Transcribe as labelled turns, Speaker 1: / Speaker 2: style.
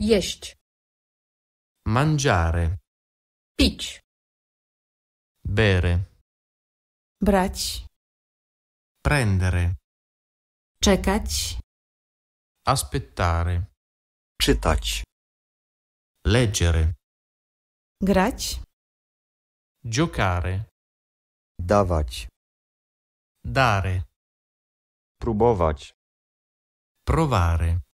Speaker 1: jeść mangiare pić bere
Speaker 2: brać
Speaker 1: prendere
Speaker 2: czekać
Speaker 1: aspettare czytać leggere grać giocare dawać dare próbować provare